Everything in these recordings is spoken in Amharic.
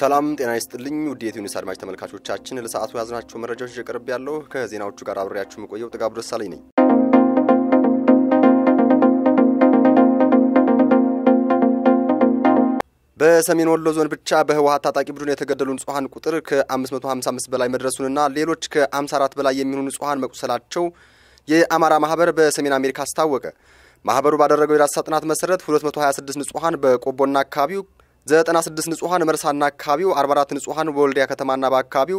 ሰላም ጤና ይስጥልኝ ውድ የትዩኒስ አድማጭ ተመልካቾቻችን፣ ለሰዓቱ የያዝናቸው መረጃዎች እየቀርብ ያለው ከዜናዎቹ ጋር አብሬያችሁ የምቆየው ጥጋቡ ደሳለኝ ነኝ። በሰሜን ወሎ ዞን ብቻ በህወሀት ታጣቂ ቡድን የተገደሉ ንጹሐን ቁጥር ከ555 በላይ መድረሱንና ሌሎች ከ54 በላይ የሚሆኑ ንጹሐን መቁሰላቸው የአማራ ማህበር በሰሜን አሜሪካ አስታወቀ። ማህበሩ ባደረገው የዳሰሳ ጥናት መሰረት 226 ንጹሐን በቆቦና አካባቢው 96 ንጹሐን መርሳና አካባቢው፣ 44 ንጹሐን በወልዲያ ከተማና በአካባቢው፣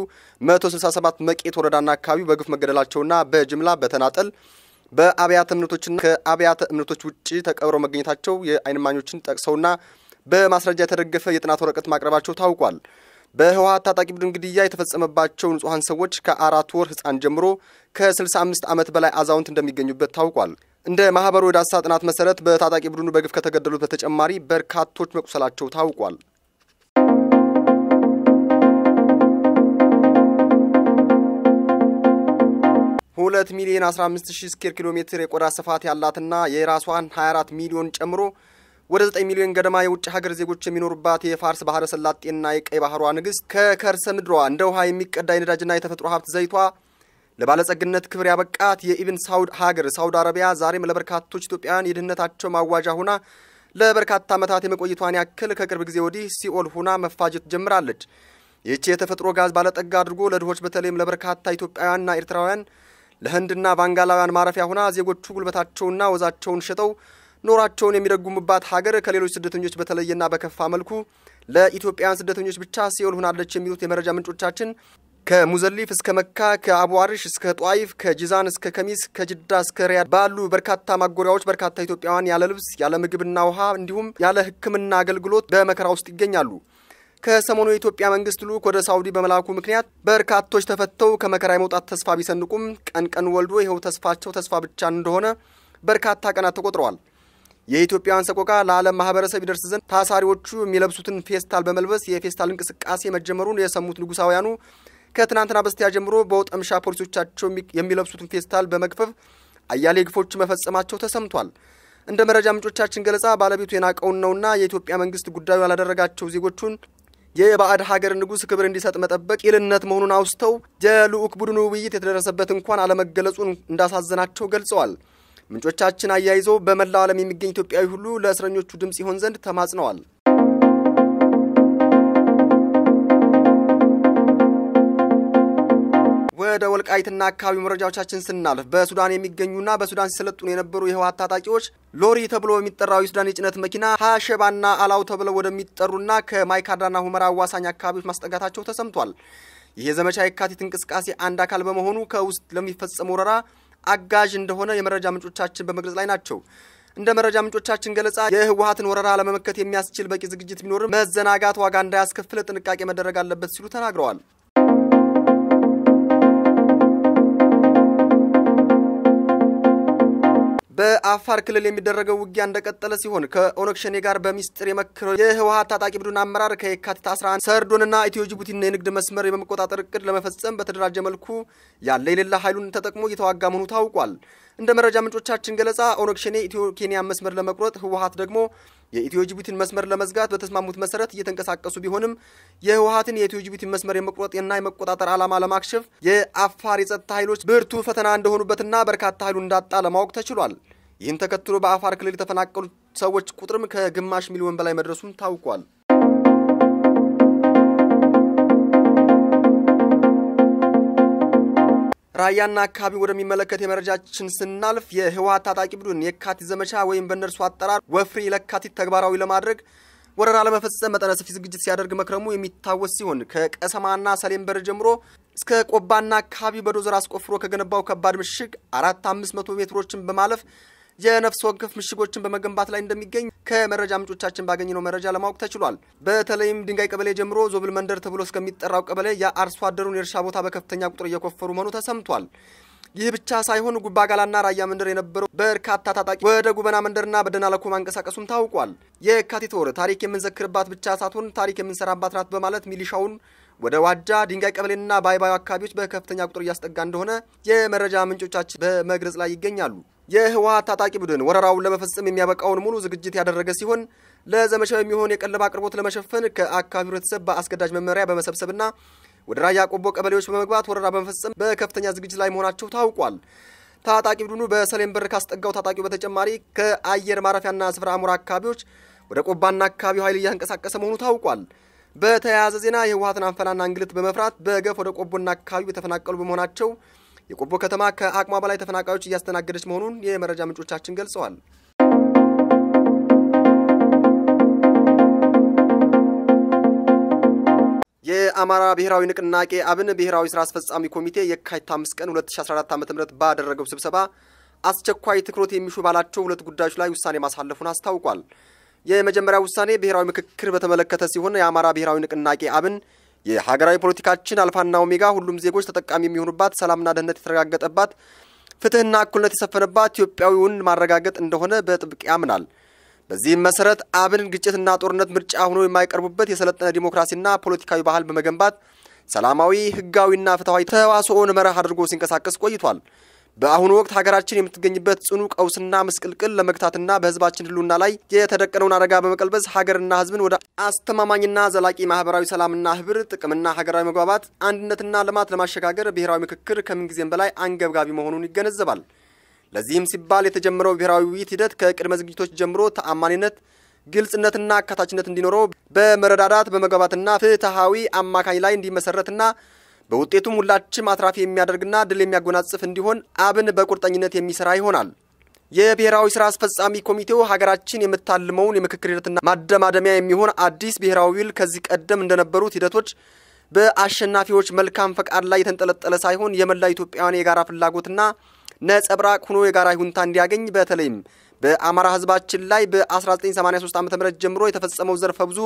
167 መቄት ወረዳና አካባቢው በግፍ መገደላቸውና በጅምላ በተናጠል በአብያተ እምነቶችና ከአብያተ እምነቶች ውጭ ተቀብረው መገኘታቸው የአይንማኞችን ጠቅሰውና በማስረጃ የተደገፈ የጥናት ወረቀት ማቅረባቸው ታውቋል። በህወሀት ታጣቂ ቡድን ግድያ የተፈጸመባቸው ንጹሐን ሰዎች ከአራት ወር ህፃን ጀምሮ ከ65 ዓመት በላይ አዛውንት እንደሚገኙበት ታውቋል። እንደ ማህበሩ የዳሳ ጥናት መሰረት በታጣቂ ቡድኑ በግፍ ከተገደሉት በተጨማሪ በርካቶች መቁሰላቸው ታውቋል። ሁለት ሚሊዮን 15 ሺህ ስኩዌር ኪሎ ሜትር የቆዳ ስፋት ያላትና የራሷን 24 ሚሊዮን ጨምሮ ወደ 9 ሚሊዮን ገደማ የውጭ ሀገር ዜጎች የሚኖሩባት የፋርስ ባህረ ሰላጤና የቀይ ባህሯ ንግስት ከከርሰ ምድሯ እንደ ውሃ የሚቀዳ የነዳጅና የተፈጥሮ ሀብት ዘይቷ ለባለጸግነት ክብር ያበቃት የኢብን ሳውድ ሀገር ሳውዲ አረቢያ ዛሬም ለበርካቶች ኢትዮጵያውያን የድህነታቸው ማዋዣ ሁና ለበርካታ ዓመታት የመቆይቷን ያክል ከቅርብ ጊዜ ወዲህ ሲኦል ሁና መፋጀት ጀምራለች። ይህቺ የተፈጥሮ ጋዝ ባለጠጋ አድርጎ ለድሆች በተለይም ለበርካታ ኢትዮጵያውያንና ኤርትራውያን ለህንድና ባንጋላውያን ማረፊያ ሁና ዜጎቹ ጉልበታቸውና ወዛቸውን ሸጠው ኖራቸውን የሚደጉሙባት ሀገር ከሌሎች ስደተኞች በተለየና በከፋ መልኩ ለኢትዮጵያውያን ስደተኞች ብቻ ሲኦል ሆናለች የሚሉት የመረጃ ምንጮቻችን ከሙዘሊፍ እስከ መካ፣ ከአቡ አርሽ እስከ ጧይፍ፣ ከጂዛን እስከ ከሚስ፣ ከጅዳ እስከ ሪያድ ባሉ በርካታ ማጎሪያዎች በርካታ ኢትዮጵያውያን ያለ ልብስ፣ ያለ ምግብና ውሃ እንዲሁም ያለ ሕክምና አገልግሎት በመከራ ውስጥ ይገኛሉ። ከሰሞኑ የኢትዮጵያ መንግስት ልዑክ ወደ ሳውዲ በመላኩ ምክንያት በርካቶች ተፈተው ከመከራ የመውጣት ተስፋ ቢሰንቁም ቀን ቀን ወልዶ ይኸው ተስፋቸው ተስፋ ብቻ እንደሆነ በርካታ ቀናት ተቆጥረዋል። የኢትዮጵያውያን ሰቆቃ ለዓለም ማህበረሰብ ይደርስ ዘንድ ታሳሪዎቹ የሚለብሱትን ፌስታል በመልበስ የፌስታል እንቅስቃሴ መጀመሩን የሰሙት ንጉሳውያኑ ከትናንትና በስቲያ ጀምሮ በወጠምሻ ፖሊሶቻቸው የሚለብሱትን ፌስታል በመግፈፍ አያሌ ግፎች መፈጸማቸው ተሰምቷል። እንደ መረጃ ምንጮቻችን ገለጻ ባለቤቱ የናቀውን ነውና የኢትዮጵያ መንግስት ጉዳዩ ያላደረጋቸው ዜጎቹን የባዕድ ሀገር ንጉሥ ክብር እንዲሰጥ መጠበቅ ይልነት መሆኑን አውስተው የልዑክ ቡድኑ ውይይት የተደረሰበት እንኳን አለመገለጹን እንዳሳዘናቸው ገልጸዋል። ምንጮቻችን አያይዘው በመላው ዓለም የሚገኝ ኢትዮጵያዊ ሁሉ ለእስረኞቹ ድምፅ ይሆን ዘንድ ተማጽነዋል። ወደ ወልቃይትና አካባቢው መረጃዎቻችን ስናልፍ በሱዳን የሚገኙና በሱዳን ሲሰለጥኑ የነበሩ የህወሀት ታጣቂዎች ሎሪ ተብሎ በሚጠራው የሱዳን የጭነት መኪና ሀሸባና አላው ተብለው ወደሚጠሩና ከማይካድራና ሁመራ አዋሳኝ አካባቢዎች ማስጠጋታቸው ተሰምቷል። ይህ የዘመቻ የካቲት እንቅስቃሴ አንድ አካል በመሆኑ ከውስጥ ለሚፈጸመው ወረራ አጋዥ እንደሆነ የመረጃ ምንጮቻችን በመግለጽ ላይ ናቸው። እንደ መረጃ ምንጮቻችን ገለጻ የህወሀትን ወረራ ለመመከት የሚያስችል በቂ ዝግጅት ቢኖርም መዘናጋት ዋጋ እንዳያስከፍል ጥንቃቄ መደረግ አለበት ሲሉ ተናግረዋል። በአፋር ክልል የሚደረገው ውጊያ እንደቀጠለ ሲሆን ከኦነግ ሸኔ ጋር በሚስጥር የመከረው የህወሀት ታጣቂ ቡድን አመራር ከየካቲት 11 ሰርዶንና ኢትዮ ጅቡቲን የንግድ መስመር የመቆጣጠር እቅድ ለመፈጸም በተደራጀ መልኩ ያለ የሌላ ኃይሉን ተጠቅሞ እየተዋጋ መሆኑ ታውቋል። እንደ መረጃ ምንጮቻችን ገለጻ ኦነግ ሸኔ ኢትዮ ኬንያ መስመር ለመቁረጥ፣ ህወሀት ደግሞ የኢትዮ ጅቡቲን መስመር ለመዝጋት በተስማሙት መሰረት እየተንቀሳቀሱ ቢሆንም የህወሀትን የኢትዮ ጅቡቲን መስመር የመቁረጥና የመቆጣጠር ዓላማ ለማክሸፍ የአፋር የጸጥታ ኃይሎች ብርቱ ፈተና እንደሆኑበትና በርካታ ኃይሉ እንዳጣ ለማወቅ ተችሏል። ይህን ተከትሎ በአፋር ክልል የተፈናቀሉት ሰዎች ቁጥርም ከግማሽ ሚሊዮን በላይ መድረሱም ታውቋል። ራያና አካባቢ ወደሚመለከት የመረጃችን ስናልፍ የህወሀት ታጣቂ ቡድን የካቲት ዘመቻ ወይም በእነርሱ አጠራር ወፍሪ ለካቲት ተግባራዊ ለማድረግ ወረራ ለመፈጸም መጠነ ሰፊ ዝግጅት ሲያደርግ መክረሙ የሚታወስ ሲሆን ከቀሰማና ሰሌም በር ጀምሮ እስከ ቆባና አካባቢ በዶዘር አስቆፍሮ ከገነባው ከባድ ምሽግ አራት አምስት መቶ ሜትሮችን በማለፍ የነፍስ ወከፍ ምሽጎችን በመገንባት ላይ እንደሚገኝ ከመረጃ ምንጮቻችን ባገኘነው መረጃ ለማወቅ ተችሏል። በተለይም ድንጋይ ቀበሌ ጀምሮ ዞብል መንደር ተብሎ እስከሚጠራው ቀበሌ የአርሶ አደሩን የእርሻ ቦታ በከፍተኛ ቁጥር እየኮፈሩ መሆኑ ተሰምቷል። ይህ ብቻ ሳይሆን ጉባ ጋላና ራያ መንደር የነበረው በርካታ ታጣቂ ወደ ጉበና መንደርና በደናለኮ ማንቀሳቀሱም ታውቋል። የካቲት ወር ታሪክ የምንዘክርባት ብቻ ሳትሆን ታሪክ የምንሰራባት ናት በማለት ሚሊሻውን ወደ ዋጃ ድንጋይ ቀበሌና ባይባዩ አካባቢዎች በከፍተኛ ቁጥር እያስጠጋ እንደሆነ የመረጃ ምንጮቻችን በመግለጽ ላይ ይገኛሉ። የህወሀት ታጣቂ ቡድን ወረራውን ለመፈጸም የሚያበቃውን ሙሉ ዝግጅት ያደረገ ሲሆን ለዘመቻው የሚሆን የቀለብ አቅርቦት ለመሸፈን ከአካባቢው ህብረተሰብ በአስገዳጅ መመሪያ በመሰብሰብና ወደ ራያ ቆቦ ቀበሌዎች በመግባት ወረራ በመፈጸም በከፍተኛ ዝግጅት ላይ መሆናቸው ታውቋል። ታጣቂ ቡድኑ በሰሌን በር ካስጠጋው ታጣቂው በተጨማሪ ከአየር ማረፊያና ስፍራ አሞራ አካባቢዎች ወደ ቆባና አካባቢው ኃይል እያንቀሳቀሰ መሆኑ ታውቋል። በተያያዘ ዜና የህወሀትን አንፈላና እንግልት በመፍራት በገፍ ወደ ቆቦና አካባቢው የተፈናቀሉ በመሆናቸው የቆቦ ከተማ ከአቅሟ በላይ ተፈናቃዮች እያስተናገደች መሆኑን የመረጃ ምንጮቻችን ገልጸዋል። የአማራ ብሔራዊ ንቅናቄ አብን ብሔራዊ ስራ አስፈጻሚ ኮሚቴ የካቲት 5 ቀን 2014 ዓ ም ባደረገው ስብሰባ አስቸኳይ ትኩረት የሚሹ ባላቸው ሁለት ጉዳዮች ላይ ውሳኔ ማሳለፉን አስታውቋል። የመጀመሪያ ውሳኔ ብሔራዊ ምክክር በተመለከተ ሲሆን የአማራ ብሔራዊ ንቅናቄ አብን የሀገራዊ ፖለቲካችን አልፋና ኦሜጋ ሁሉም ዜጎች ተጠቃሚ የሚሆኑባት ሰላምና ደህንነት የተረጋገጠባት ፍትህና እኩልነት የሰፈነባት ኢትዮጵያዊውን ማረጋገጥ እንደሆነ በጥብቅ ያምናል። በዚህም መሰረት አብን ግጭትና ጦርነት ምርጫ ሆኖ የማይቀርቡበት የሰለጠነ ዲሞክራሲና ፖለቲካዊ ባህል በመገንባት ሰላማዊ፣ ህጋዊና ፍትሐዊ ተዋስኦን መርህ አድርጎ ሲንቀሳቀስ ቆይቷል። በአሁኑ ወቅት ሀገራችን የምትገኝበት ጽኑ ቀውስና ምስቅልቅል ለመግታትና በህዝባችን ህልውና ላይ የተደቀነውን አደጋ በመቀልበስ ሀገርና ህዝብን ወደ አስተማማኝና ዘላቂ ማህበራዊ ሰላምና ህብር ጥቅምና ሀገራዊ መግባባት፣ አንድነትና ልማት ለማሸጋገር ብሔራዊ ምክክር ከምንጊዜም በላይ አንገብጋቢ መሆኑን ይገነዘባል። ለዚህም ሲባል የተጀመረው ብሔራዊ ውይይት ሂደት ከቅድመ ዝግጅቶች ጀምሮ ተአማኒነት ግልጽነትና አካታችነት እንዲኖረው በመረዳዳት በመግባባትና ፍትሐዊ አማካኝ ላይ እንዲመሰረትና በውጤቱም ሁላችንም አትራፊ የሚያደርግና ድል የሚያጎናጽፍ እንዲሆን አብን በቁርጠኝነት የሚሰራ ይሆናል። የብሔራዊ ስራ አስፈጻሚ ኮሚቴው ሀገራችን የምታልመውን የምክክር ሂደትና ማደማደሚያ የሚሆን አዲስ ብሔራዊ ውል ከዚህ ቀደም እንደነበሩት ሂደቶች በአሸናፊዎች መልካም ፈቃድ ላይ የተንጠለጠለ ሳይሆን የመላ ኢትዮጵያውያን የጋራ ፍላጎትና ነጸብራቅ ሆኖ የጋራ ይሁንታ እንዲያገኝ በተለይም በአማራ ህዝባችን ላይ በ1983 ዓ ም ጀምሮ የተፈጸመው ዘርፈ ብዙ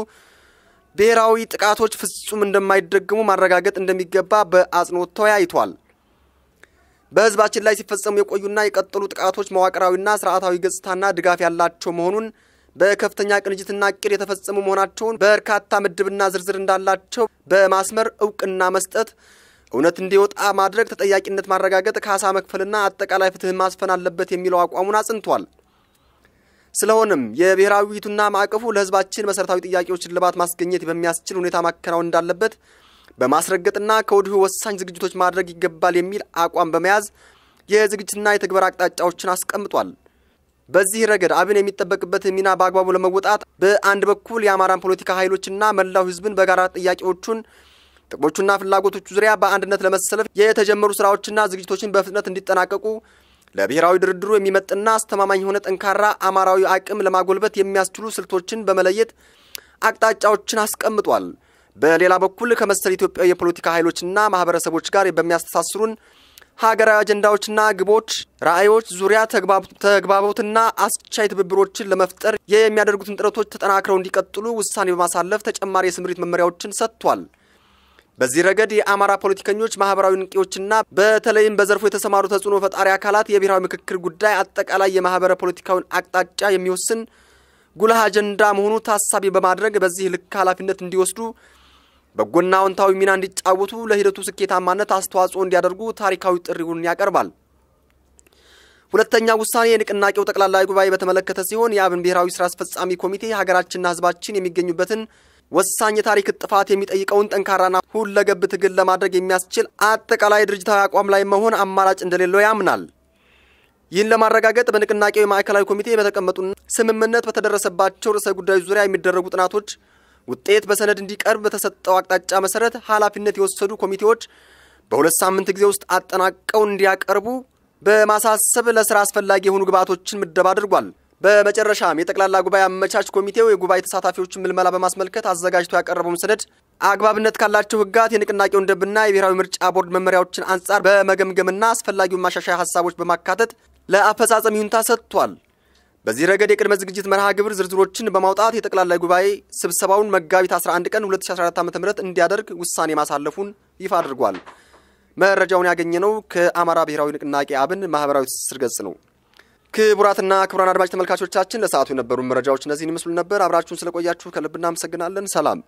ብሔራዊ ጥቃቶች ፍጹም እንደማይደግሙ ማረጋገጥ እንደሚገባ በአጽንኦት ተወያይቷል። በህዝባችን ላይ ሲፈጸሙ የቆዩና የቀጠሉ ጥቃቶች መዋቅራዊና ስርዓታዊ ገጽታና ድጋፍ ያላቸው መሆኑን በከፍተኛ ቅንጅትና እቅድ የተፈጸሙ መሆናቸውን በርካታ ምድብና ዝርዝር እንዳላቸው በማስመር እውቅና መስጠት፣ እውነት እንዲወጣ ማድረግ፣ ተጠያቂነት ማረጋገጥ፣ ካሳ መክፈልና አጠቃላይ ፍትህ ማስፈን አለበት የሚለው አቋሙን አጽንቷል። ስለሆነም የብሔራዊ ውይይቱና ማዕቀፉ ለህዝባችን መሰረታዊ ጥያቄዎች እልባት ማስገኘት በሚያስችል ሁኔታ ማከናወን እንዳለበት በማስረገጥና ከወዲሁ ወሳኝ ዝግጅቶች ማድረግ ይገባል የሚል አቋም በመያዝ የዝግጅትና የተግበር አቅጣጫዎችን አስቀምጧል። በዚህ ረገድ አብን የሚጠበቅበትን ሚና በአግባቡ ለመወጣት በአንድ በኩል የአማራን ፖለቲካ ኃይሎችና መላው ህዝብን በጋራ ጥያቄዎቹን ጥቅሞቹና ፍላጎቶቹ ዙሪያ በአንድነት ለመሰለፍ የተጀመሩ ስራዎችና ዝግጅቶችን በፍጥነት እንዲጠናቀቁ ለብሔራዊ ድርድሩ የሚመጥና አስተማማኝ የሆነ ጠንካራ አማራዊ አቅም ለማጎልበት የሚያስችሉ ስልቶችን በመለየት አቅጣጫዎችን አስቀምጧል። በሌላ በኩል ከመሰል ኢትዮጵያዊ የፖለቲካ ኃይሎችና ማህበረሰቦች ጋር በሚያስተሳስሩን ሀገራዊ አጀንዳዎችና ግቦች፣ ራዕዮች ዙሪያ ተግባቦትና አስቻይ ትብብሮችን ለመፍጠር የሚያደርጉትን ጥረቶች ተጠናክረው እንዲቀጥሉ ውሳኔ በማሳለፍ ተጨማሪ የስምሪት መመሪያዎችን ሰጥቷል። በዚህ ረገድ የአማራ ፖለቲከኞች፣ ማህበራዊ ንቂዎችና በተለይም በዘርፉ የተሰማሩ ተጽዕኖ ፈጣሪ አካላት የብሔራዊ ምክክር ጉዳይ አጠቃላይ የማህበረ ፖለቲካውን አቅጣጫ የሚወስን ጉልህ አጀንዳ መሆኑ ታሳቢ በማድረግ በዚህ ልክ ኃላፊነት እንዲወስዱ በጎና አዎንታዊ ሚና እንዲጫወቱ ለሂደቱ ስኬታማነት አስተዋጽኦ እንዲያደርጉ ታሪካዊ ጥሪውን ያቀርባል። ሁለተኛ ውሳኔ የንቅናቄው ጠቅላላ ጉባኤ በተመለከተ ሲሆን የአብን ብሔራዊ ስራ አስፈጻሚ ኮሚቴ ሀገራችንና ህዝባችን የሚገኙበትን ወሳኝ የታሪክ ጥፋት የሚጠይቀውን ጠንካራና ሁለገብ ትግል ለማድረግ የሚያስችል አጠቃላይ ድርጅታዊ አቋም ላይ መሆን አማራጭ እንደሌለው ያምናል። ይህን ለማረጋገጥ በንቅናቄው የማዕከላዊ ኮሚቴ በተቀመጡና ስምምነት በተደረሰባቸው ርዕሰ ጉዳዮች ዙሪያ የሚደረጉ ጥናቶች ውጤት በሰነድ እንዲቀርብ በተሰጠው አቅጣጫ መሰረት ኃላፊነት የወሰዱ ኮሚቴዎች በሁለት ሳምንት ጊዜ ውስጥ አጠናቀው እንዲያቀርቡ በማሳሰብ ለስራ አስፈላጊ የሆኑ ግብዓቶችን ምደባ አድርጓል። በመጨረሻም የጠቅላላ ጉባኤ አመቻች ኮሚቴው የጉባኤ ተሳታፊዎችን ምልመላ በማስመልከት አዘጋጅቶ ያቀረበውን ሰነድ አግባብነት ካላቸው ህጋት የንቅናቄውን ደንብና የብሔራዊ ምርጫ ቦርድ መመሪያዎችን አንጻር በመገምገምና አስፈላጊውን ማሻሻያ ሀሳቦች በማካተት ለአፈጻጸም ይሁንታ ሰጥቷል። በዚህ ረገድ የቅድመ ዝግጅት መርሃ ግብር ዝርዝሮችን በማውጣት የጠቅላላ ጉባኤ ስብሰባውን መጋቢት 11 ቀን 2014 ዓ ም እንዲያደርግ ውሳኔ ማሳለፉን ይፋ አድርጓል። መረጃውን ያገኘነው ከአማራ ብሔራዊ ንቅናቄ አብን ማህበራዊ ትስስር ገጽ ነው። ክቡራትና ክቡራን አድማጭ ተመልካቾቻችን ለሰዓቱ የነበሩ መረጃዎች እነዚህን ይመስሉ ነበር። አብራችሁን ስለቆያችሁ ከልብ እናመሰግናለን። ሰላም